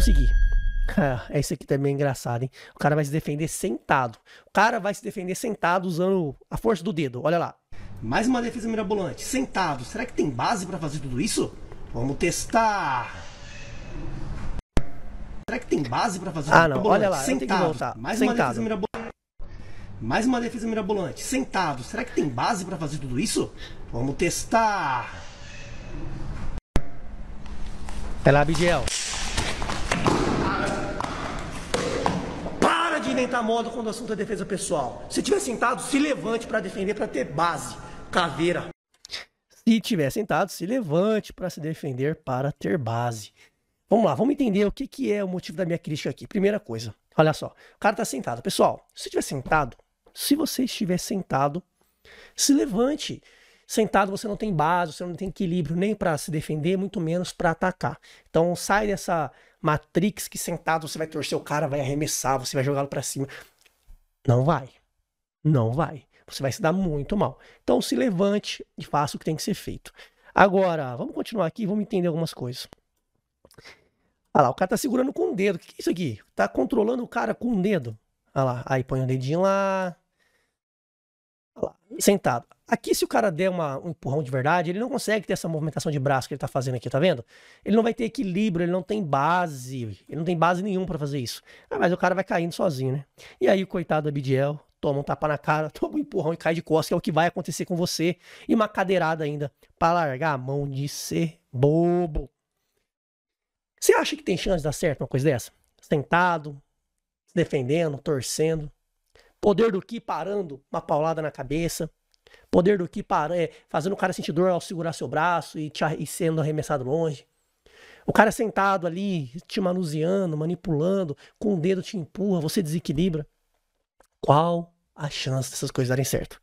conseguir. É, isso aqui também é engraçado, hein? O cara vai se defender sentado. O cara vai se defender sentado usando a força do dedo. Olha lá. Mais uma defesa mirabolante. Sentado. Será que tem base para fazer tudo isso? Vamos testar. Será que tem base para fazer ah, tudo isso? Ah, não. Olha lá. Sentado. Mais sentado. uma defesa mirabolante. Mais uma defesa mirabolante. Sentado. Será que tem base para fazer tudo isso? Vamos testar. É lá, Abigail. inventar moda quando o assunto é defesa pessoal. Se tiver sentado, se levante para defender, para ter base. Caveira. Se tiver sentado, se levante para se defender, para ter base. Vamos lá, vamos entender o que, que é o motivo da minha crítica aqui. Primeira coisa, olha só, o cara tá sentado. Pessoal, se tiver sentado, se você estiver sentado, se levante. Sentado você não tem base, você não tem equilíbrio nem para se defender, muito menos para atacar. Então sai dessa matrix que sentado você vai torcer o cara, vai arremessar, você vai jogá-lo para cima. Não vai. Não vai. Você vai se dar muito mal. Então se levante e faça o que tem que ser feito. Agora, vamos continuar aqui, vamos entender algumas coisas. Olha lá, o cara tá segurando com o dedo. O que, que é isso aqui? Tá controlando o cara com o dedo. Olha lá, aí põe o um dedinho lá, sentado. Aqui, se o cara der uma, um empurrão de verdade, ele não consegue ter essa movimentação de braço que ele tá fazendo aqui, tá vendo? Ele não vai ter equilíbrio, ele não tem base, ele não tem base nenhuma para fazer isso. Ah, mas o cara vai caindo sozinho, né? E aí, o coitado Bidiel, toma um tapa na cara, toma um empurrão e cai de costas, que é o que vai acontecer com você. E uma cadeirada ainda para largar a mão de ser bobo. Você acha que tem chance de dar certo uma coisa dessa? Sentado, se defendendo, torcendo. Poder do que parando uma paulada na cabeça. Poder do que é, fazendo o cara sentir dor ao segurar seu braço e, te, e sendo arremessado longe. O cara sentado ali, te manuseando, manipulando, com o um dedo te empurra, você desequilibra. Qual a chance dessas coisas darem certo?